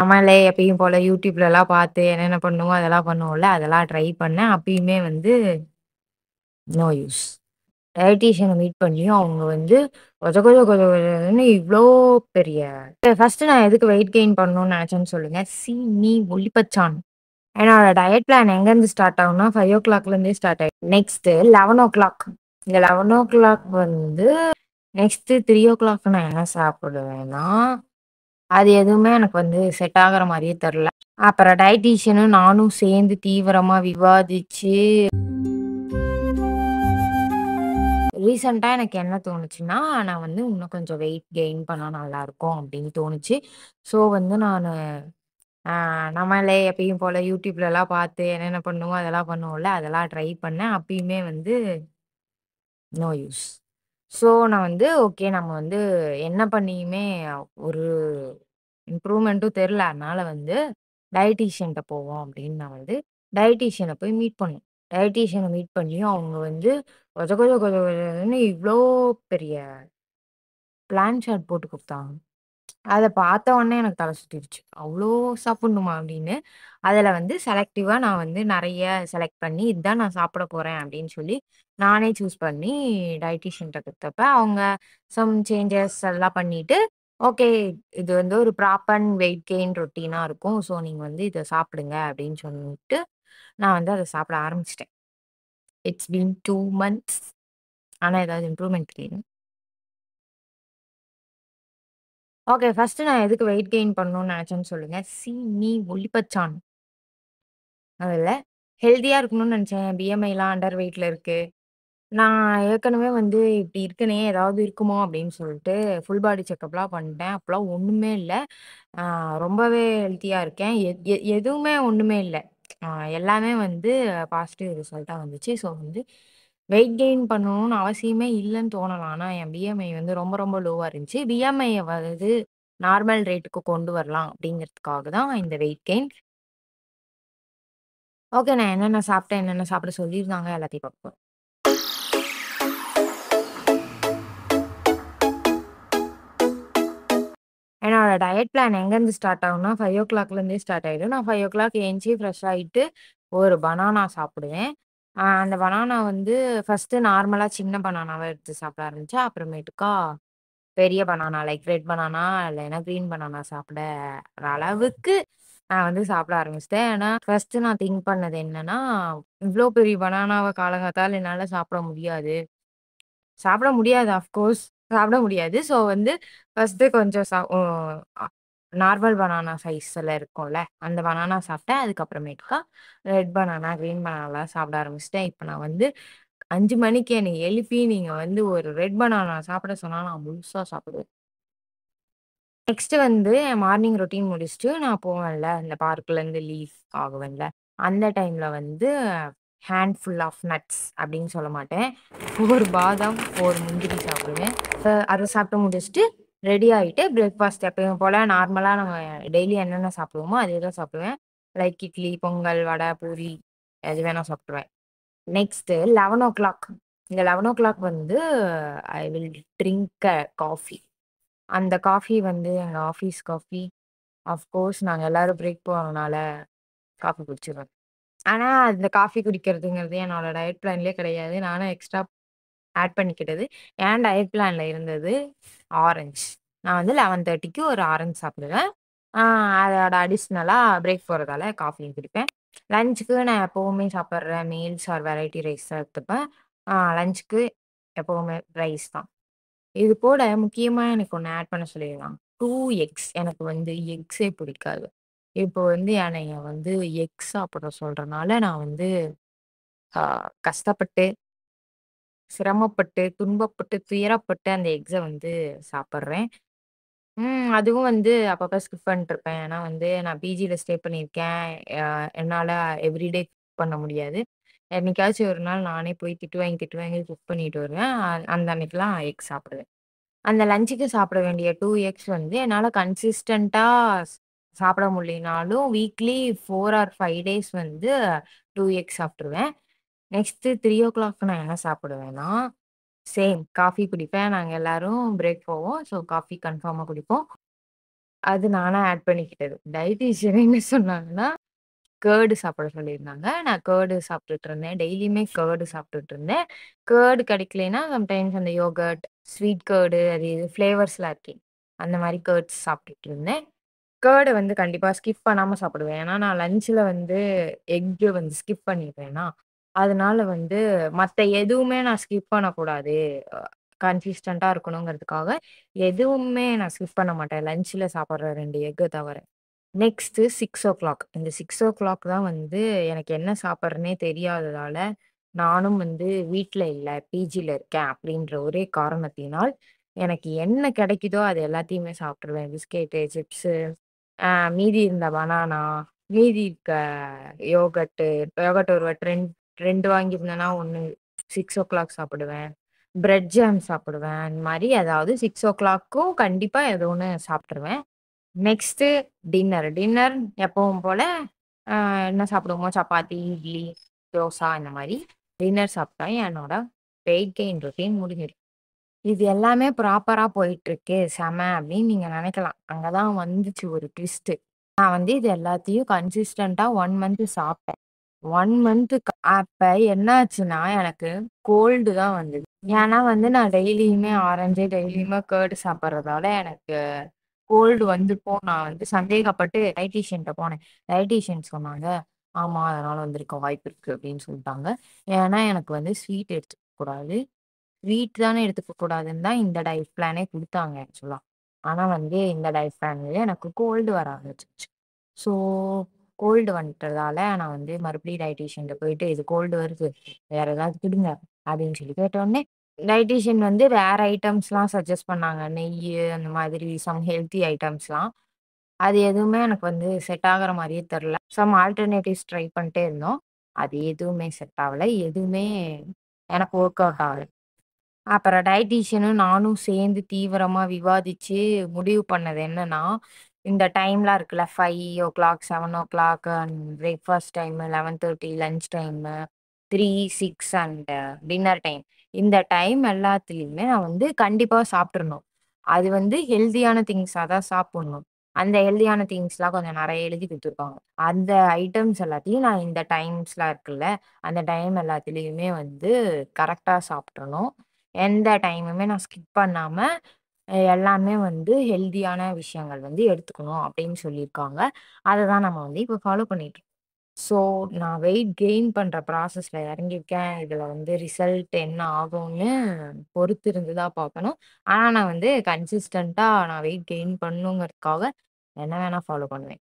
நம்மளே எப்பயும் போல யூடியூப்லலாம் பார்த்து என்னென்ன பண்ணுவோம், அதெல்லாம் பண்ணுவோம்ல. அதெல்லாம் ட்ரை பண்ணேன். அப்பயுமே வந்து நோ யூஸ். டயட்டீஷியனை மீட் பண்ணியும் அவங்க வந்து கொஜ கொத கொஜ கொஜன்னு இவ்வளோ பெரிய ஃபர்ஸ்ட் நான் எதுக்கு வெயிட் கெயின் பண்ணணும்னு நினைச்சேன்னு சொல்லுங்க. நீ ஒளிப்பச்சான் என்னோட டயட் பிளான் எங்கேருந்து ஸ்டார்ட் ஆகும்னா, ஓ கிளாக்லேருந்தே ஸ்டார்ட் ஆயிடும். நெக்ஸ்ட்டு கிளாக் இந்த லெவன் ஓ கிளாக் வந்து நெக்ஸ்ட்டு கிளாக் நான் என்ன சாப்பிடுவேன்னா அது எதுவுமே எனக்கு வந்து செட் ஆகுற மாதிரியே தெரில அப்புறம் டயட்டீஷியனும் நானும் சேர்ந்து தீவிரமாக விவாதிச்சு ரீசெண்டாக எனக்கு என்ன தோணுச்சுன்னா நான் வந்து இன்னும் கொஞ்சம் வெயிட் கெயின் பண்ணால் நல்லாயிருக்கும் அப்படின்னு தோணுச்சு ஸோ வந்து நான் நம்மளே எப்பயும் போல் யூடியூப்லலாம் பார்த்து என்னென்ன பண்ணுவோம் அதெல்லாம் பண்ணுவோம்ல அதெல்லாம் ட்ரை பண்ணேன் அப்பயுமே வந்து நோ யூஸ் ஸோ, நான் வந்து ஓகே நம்ம வந்து என்ன பண்ணியுமே ஒரு இம்ப்ரூவ்மெண்ட்டும் தெரில அதனால வந்து டயட்டீஷியன்ட்ட போவோம் அப்படின்னு நான் வந்து டயட்டீஷியனை போய் மீட் பண்ணேன். டயட்டீஷியனை மீட் பண்ணியும் அவங்க வந்து கொஜ கொஜ கொஜ கொஜன்னு இவ்வளோ பெரிய பிளான் ஷார்ட் போட்டு கொடுத்தாங்க அத பார்த்த உடனே எனக்கு தலை சுத்திடுச்சு அவ்வளோ சாப்பிடணுமா அப்படின்னு. அதுல வந்து செலக்டிவா நான் வந்து நிறைய செலக்ட் பண்ணி, இதுதான் நான் சாப்பிட போறேன் அப்படின்னு சொல்லி, நானே சூஸ் பண்ணி டயட்டிஷியன் கொடுத்தப்ப அவங்க சம் சேஞ்சஸ் எல்லாம் பண்ணிட்டு, "ஓகே. இது வந்து ஒரு ப்ராப்பர் வெயிட் கெயின் ரொட்டீனா இருக்கும். ஸோ நீங்க வந்து இதை சாப்பிடுங்க" அப்படின்னு சொல்லிட்டு, நான் வந்து அதை சாப்பிட ஆரம்பிச்சிட்டேன் இட்ஸ் பீன் டூ மந்த்ஸ். ஆனால் ஏதாவது இம்ப்ரூவ்மெண்ட் தெரியுது. ஓகே. ஃபர்ஸ்ட்டு நான் எதுக்கு வெயிட் கெயின் பண்ணணும்னு நினைச்சேன்னு சொல்லுங்க. சீனி ஒளிப்பச்சான் அதில் ஹெல்த்தியாக இருக்கணும்னு நினச்சேன் பிஎம்ஐலாம் அண்டர் வெயிட்டில் இருக்கு. நான் ஏற்கனவே வந்து இப்படி இருக்கனே! ஏதாவது இருக்குமோ! அப்படின்னு சொல்லிட்டு ஃபுல் பாடி செக்கப்லாம் பண்ணிட்டேன். அப்பலாம் ஒன்றுமே இல்லை ரொம்பவே ஹெல்த்தியாக இருக்கேன். எ எதுவுமே ஒன்றுமே இல்லை எல்லாமே வந்து பாசிட்டிவ் ரிசல்ட்டாக வந்துச்சு. ஸோ வந்து வெயிட் கெயின் பண்ணணும்னு அவசியமே இல்லைன்னு தோணலாம். ஆனால் என் பிஎம்ஐ வந்து ரொம்ப, ரொம்ப லோவாக இருந்துச்சு. பிஎம்ஐயை வந்து நார்மல் ரேட்டுக்கு கொண்டு வரலாம் அப்படிங்கிறதுக்காக தான் இந்த வெயிட் கெயின். ஓகே. நான் என்னென்ன சாப்பிட்டேன், என்னென்ன சாப்பிட சொல்லியிருந்தாங்க எல்லாத்தையும் பார்ப்போம். என்னோட டயட் பிளான் எங்கேருந்து ஸ்டார்ட் ஆகும்னா, ஓ கிளாக்லேருந்தே ஸ்டார்ட் ஆகிடும் நான் ஃபைவ் 5:00 எழுந்திச்சு ஃப்ரெஷ் ஆகிட்டு ஒரு பனானா சாப்பிடுவேன். அந்த பனானா வந்து ஃபர்ஸ்ட்டு நார்மலா சின்ன பனானாவை எடுத்து சாப்பிட ஆரம்பிச்சா, அப்புறமேட்டுக்கா பெரிய பனானா லைக் ரெட் பனானா இல்லைன்னா க்ரீன் பனானா சாப்பிட அளவுக்கு நான் வந்து சாப்பிட ஆரம்பிச்சிட்டேன் ஏன்னா ஃபர்ஸ்ட்டு நான் திங்க் பண்ணது என்னன்னா, இவ்வளோ பெரிய பனானாவை காலங்காத்தால என்னால சாப்பிட முடியாது. சாப்பிட முடியாது அஃப்கோர்ஸ் சாப்பிட முடியாது. ஸோ வந்து ஃபர்ஸ்ட்டு கொஞ்சம் சா நார்மல் பனானா சைஸில் இருக்கும்ல அந்த பனானா சாப்பிட்டேன் அதுக்கப்புறமேட்டுக்கா ரெட் பனானா க்ரீன் பனானாலாம் சாப்பிட ஆரம்பிச்சிட்டேன் இப்போ நான் வந்து அஞ்சு மணிக்கு என்னை எழுப்பி நீங்கள் வந்து ஒரு ரெட் பனானா சாப்பிட சொன்னால் நான் முழுசாக சாப்பிடுவேன் நெக்ஸ்ட்டு வந்து மார்னிங் ரொட்டீன் முடிச்சுட்டு நான் போவேன்ல இந்த பார்க்லேருந்து லீவ் ஆகுவேன்ல அந்த டைமில் வந்து ஹேண்ட் ஃபுல் ஆஃப் நட்ஸ் அப்படின்னு சொல்ல மாட்டேன் ஒவ்வொரு பாதாம் ஒவ்வொரு முந்திரி சாப்பிடுவேன் அதை சாப்பிட்டு முடிச்சுட்டு ரெடி ஆகிட்டு பிரேக்ஃபாஸ்ட் எப்பயும் போல் நார்மலாக நம்ம டெய்லி என்னென்ன சாப்பிடுவோமோ அதே தான் சாப்பிடுவேன் லைக் இட்லி பொங்கல் வடை பூரி எது வேணால் சாப்பிடுவேன் நெக்ஸ்ட்டு லெவன் ஓ கிளாக் இந்த லெவன் ஓ கிளாக் வந்து I will drink a coffee அந்த காஃபி வந்து எங்கள் ஆஃபீஸ் காஃபி ஆஃப்கோர்ஸ் நாங்கள் எல்லோரும் பிரேக் போகிறதுனால காஃபி குடிச்சிடுவோம் ஆனால் அந்த காஃபி குடிக்கிறதுங்கிறது என்னோடய டயட் பிளான்லேயே கிடையாது நானும் எக்ஸ்ட்ரா ஆட் பண்ணிக்கிட்டது என் டயட் பிளானில் இருந்தது ஆரஞ்சு நான் வந்து லெவன் தேர்ட்டிக்கு ஒரு ஆரஞ்சு சாப்பிடுவேன் அதோட அடிஷ்னலாக பிரேக் போகிறதால காஃபியும் குடிப்பேன் லஞ்சுக்கு நான் எப்போவுமே சாப்பிட்ற மீல்ஸ் ஆர் வெரைட்டி ரைஸ் தான் எடுத்துப்பேன் லஞ்சுக்கு எப்போவுமே ரைஸ் தான் இது போல் முக்கியமாக எனக்கு ஒன்று ஆட் பண்ண சொல்லியிருக்காங்க டூ எக்ஸ் எனக்கு வந்து எக்ஸே பிடிக்காது இப்போ வந்து என்னைய வந்து எக்ஸ் சாப்பிட சொல்கிறனால நான் வந்து கஷ்டப்பட்டு சிரமப்பட்டு, துன்பப்பட்டு, துயரப்பட்டு அந்த எக்ஸ வந்து சாப்பிட்றேன் அதுவும் வந்து அப்பப்ப ஸ்கிப் பண்ணிட்டுருப்பேன். ஏன்னா வந்து நான் பிஜில ஸ்டே பண்ணியிருக்கேன். என்னால் என்னால எவ்ரிடே குக் பண்ண முடியாது. என்னைக்காச்சும் ஒரு நாள் நானே போய் திட்டு வாங்கி, திட்டு வாங்கி குக் பண்ணிட்டு வருவேன். அந்த அன்னைக்கெல்லாம் எக் சாப்பிடுவேன். அந்த லஞ்சுக்கு சாப்பிட வேண்டிய டூ எக்ஸ் வந்து என்னால கன்சிஸ்டன்ட்டா சாப்பிட முடியலனாலும், weekly four or five days வந்து டூ எக்ஸ் சாப்பிட்ருவேன் நெக்ஸ்ட்டு கிளாக் நான் என்ன சாப்பிடுவேன்னா, சேம் காஃபி குடிப்பேன். நாங்கள் எல்லாரும் பிரேக் போவோம். ஸோ காஃபி கன்ஃபார்மாக குடிப்போம். அது நானாக ஆட் பண்ணிக்கிட்டது. டயட்டீஷியன் என்ன சொன்னாங்கன்னா, கேர்டு சாப்பிட சொல்லியிருந்தாங்க. நான் கேர்டு சாப்பிட்டுட்டு இருந்தேன். டெய்லியுமே கேர்டு சாப்பிட்டுட்டு இருந்தேன். கேர்டு கிடைக்கலன்னா சம்டைம்ஸ் அந்த யோகர்ட், ஸ்வீட் கேர்டு அது இது ஃப்ளேவர்ஸ்லாம் இருக்கேன் அந்த மாதிரி கேர்ட்ஸ் சாப்பிட்டுட்டு இருந்தேன். கேர்டை வந்து கண்டிப்பாக ஸ்கிப் பண்ணாமல் சாப்பிடுவேன். ஏன்னா நான் லஞ்சில் வந்து எக்கு வந்து ஸ்கிப் பண்ணிடுவேன்னா அதனால வந்து மத்த எதுவுமே நான் ஸ்கிப் பண்ணக்கூடாது. அ இருக்கணுங்கிறதுக்காக, எதுவுமே நான் ஸ்கிப் பண்ண மாட்டேன். லஞ்சில் சாப்பிட்ற ரெண்டு எக்கு தவிர. நெக்ஸ்ட்டு கிளாக் இந்த சிக்ஸ் ஓ கிளாக் தான் வந்து எனக்கு என்ன சாப்பிட்றனே தெரியாததால, நானும் வந்து வீட்டில் இல்லை பிஜியில் இருக்கேன் அப்படின்ற ஒரே காரணத்தினால், எனக்கு என்ன கிடைக்குதோ அது எல்லாத்தையுமே சாப்பிட்ருவேன் பிஸ்கெட்டு, சிப்ஸு, மீதி இருந்த பனானா, மீதி இருக்க யோகர்ட்டு, யோகர்ட் ஒரு ட்ரெண்ட் ரெண்டு வாங்கியிருந்தேன்னா ஒன்று சிக்ஸ் ஓ கிளாக் சாப்பிடுவேன் பிரெட் ஜாம் சாப்பிடுவேன் அந்த மாதிரி அதாவது சிக்ஸ் ஓ கிளாக்கும் கண்டிப்பாக ஏதோ ஒன்று சாப்பிட்ருவேன் நெக்ஸ்ட்டு டின்னர் டின்னர் எப்பவும் போல் என்ன சாப்பிடுவோமோ சப்பாத்தி இட்லி தோசா இந்த மாதிரி டின்னர் சாப்பிட்டா என்னோட வெயிட் கெயின் ரொட்டீன் முடிஞ்சிடும் இது எல்லாமே ப்ராப்பராக போயிட்டுருக்கு செம அப்படின்னு நீங்கள் நினைக்கலாம் அங்கே தான் வந்துச்சு ஒரு ட்விஸ்ட்டு நான் வந்து இது எல்லாத்தையும் கன்சிஸ்டண்ட்டாக ஒன் மந்த்து சாப்பிட்டேன் ஒன் மந்த்துக்கு அப்ப என்னாச்சுன்னா, எனக்கு கோல்டு தான் வந்தது. ஏன்னா வந்து நான் டெய்லியுமே ஆரஞ்சு, டெய்லியுமே கேர்டு சாப்பிட்றதால எனக்கு கோல்டு வந்துருக்கும் நான் வந்து சந்தேகப்பட்டு டயட்டீஷியன்ட்ட போனேன். டைட்டிஷியன் சொன்னாங்க, "ஆமா, அதனால வந்திருக்க வாய்ப்பு இருக்கு" அப்படின்னு சொல்லிட்டாங்க ஏன்னா எனக்கு வந்து ஸ்வீட் எடுத்துக்க கூடாது. ஸ்வீட் தானே எடுத்துக்க கூடாதுன்னு தான் இந்த டயட் பிளானே கொடுத்தாங்க ஆக்சுவலா. ஆனா வந்து இந்த டயட் பிளான்லயே எனக்கு கோல்டு வர ஆரம்பிச்சுருச்சு. ஸோ கோல்டு வந்துட்டதால நான் வந்து மறுபடியும் டயட்டீஷியன்ட்ட போயிட்டு இது கோல்டு வருது வேற ஏதாவது கொடுங்க அப்படின்னு சொல்லி கேட்டோடனே டயட்டீஷியன் வந்து வேற ஐட்டம்ஸ்லாம் சஜஸ்ட் பண்ணாங்க நெய் அந்த மாதிரி சம் ஹெல்த்தி ஐட்டம்ஸ்லாம் அது எதுவுமே எனக்கு வந்து செட் ஆகிற மாதிரியே தெரில சம் ஆல்டர்னேட்டிவ்ஸ் ட்ரை பண்ணிட்டே இருந்தோம் அது எதுவுமே செட் ஆகலை எதுவுமே எனக்கு ஒர்க் அவுட் ஆகலை அப்புறம் டயட்டிஷியனும் நானும் சேர்ந்து தீவிரமாக விவாதித்து முடிவு பண்ணது என்னன்னா இந்த டைம்லாம் இருக்குல்ல five o'clock seven o'clock and breakfast time eleven thirty lunch time three six and dinner time இந்த டைம் எல்லாத்துலேயுமே நான் வந்து கண்டிப்பாக சாப்பிட்றணும் அது வந்து ஹெல்த்தியான திங்ஸாக தான் சாப்பிட்ணும் அந்த ஹெல்த்தியான திங்ஸ்லாம் கொஞ்சம் நிறைய எழுதி கொடுத்துருக்காங்க அந்த ஐட்டம்ஸ் எல்லாத்தையும் நான் இந்த டைம்ஸ்லாம் இருக்குல்ல அந்த டைம் எல்லாத்துலேயுமே வந்து கரெக்டாக சாப்பிட்றணும் எந்த டைமுமே நான் ஸ்கிப் பண்ணாமல் எல்லாமே வந்து ஹெல்தியான விஷயங்கள் வந்து எடுத்துக்கணும் அப்படின்னு சொல்லியிருக்காங்க. அதை தான் நம்ம வந்து இப்போ ஃபாலோ பண்ணிட்டுருக்கோம் ஸோ நான் வெயிட் கெயின் பண்ணுற ப்ராசஸில் இறங்கியிருக்கேன். இதில் வந்து ரிசல்ட் என்ன ஆகும்னு பொறுத்து இருந்து தான் பார்க்கணும். ஆனால் நான் வந்து கன்சிஸ்டண்ட்டாக நான் வெயிட் கெயின் பண்ணணுங்கிறதுக்காக என்ன வேணால் ஃபாலோ பண்ணுவேன்.